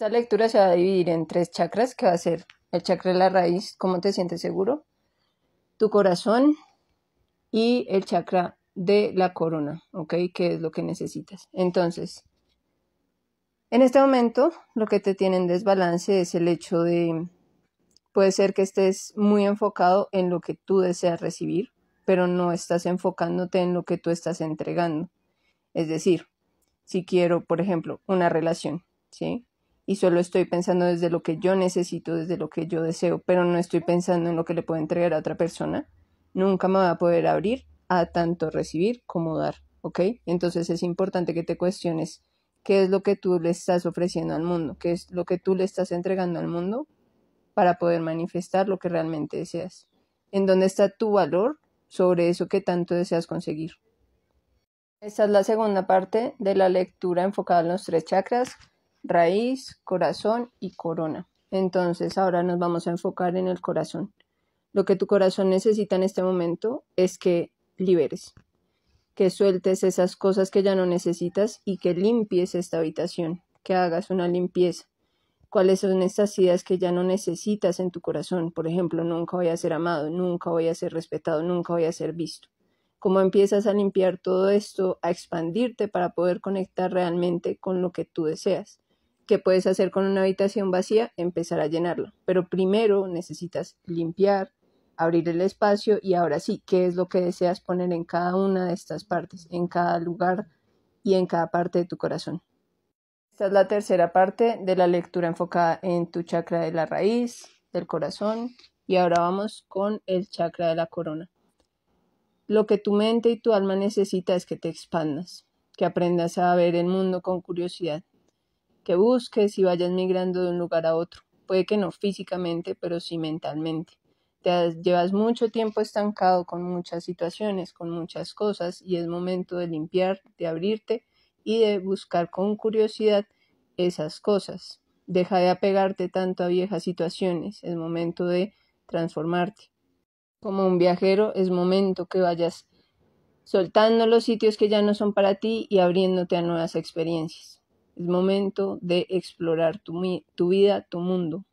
Esta lectura se va a dividir en tres chakras, que va a ser el chakra de la raíz, cómo te sientes seguro, tu corazón y el chakra de la corona, ¿ok? Que es lo que necesitas? Entonces, en este momento lo que te tiene en desbalance es el hecho de, puede ser que estés muy enfocado en lo que tú deseas recibir, pero no estás enfocándote en lo que tú estás entregando. Es decir, si quiero, por ejemplo, una relación, ¿sí? y solo estoy pensando desde lo que yo necesito, desde lo que yo deseo, pero no estoy pensando en lo que le puedo entregar a otra persona, nunca me va a poder abrir a tanto recibir como dar, ¿ok? Entonces es importante que te cuestiones qué es lo que tú le estás ofreciendo al mundo, qué es lo que tú le estás entregando al mundo para poder manifestar lo que realmente deseas. ¿En dónde está tu valor sobre eso que tanto deseas conseguir? Esta es la segunda parte de la lectura enfocada en los tres chakras raíz, corazón y corona. Entonces ahora nos vamos a enfocar en el corazón. Lo que tu corazón necesita en este momento es que liberes, que sueltes esas cosas que ya no necesitas y que limpies esta habitación, que hagas una limpieza. ¿Cuáles son estas ideas que ya no necesitas en tu corazón? Por ejemplo, nunca voy a ser amado, nunca voy a ser respetado, nunca voy a ser visto. Cómo empiezas a limpiar todo esto, a expandirte para poder conectar realmente con lo que tú deseas ¿Qué puedes hacer con una habitación vacía, empezar a llenarla. Pero primero necesitas limpiar, abrir el espacio y ahora sí, ¿qué es lo que deseas poner en cada una de estas partes, en cada lugar y en cada parte de tu corazón? Esta es la tercera parte de la lectura enfocada en tu chakra de la raíz, del corazón y ahora vamos con el chakra de la corona. Lo que tu mente y tu alma necesita es que te expandas, que aprendas a ver el mundo con curiosidad, que busques y vayas migrando de un lugar a otro. Puede que no físicamente, pero sí mentalmente. Te llevas mucho tiempo estancado con muchas situaciones, con muchas cosas, y es momento de limpiar, de abrirte y de buscar con curiosidad esas cosas. Deja de apegarte tanto a viejas situaciones, es momento de transformarte. Como un viajero, es momento que vayas soltando los sitios que ya no son para ti y abriéndote a nuevas experiencias. Es momento de explorar tu, tu vida, tu mundo.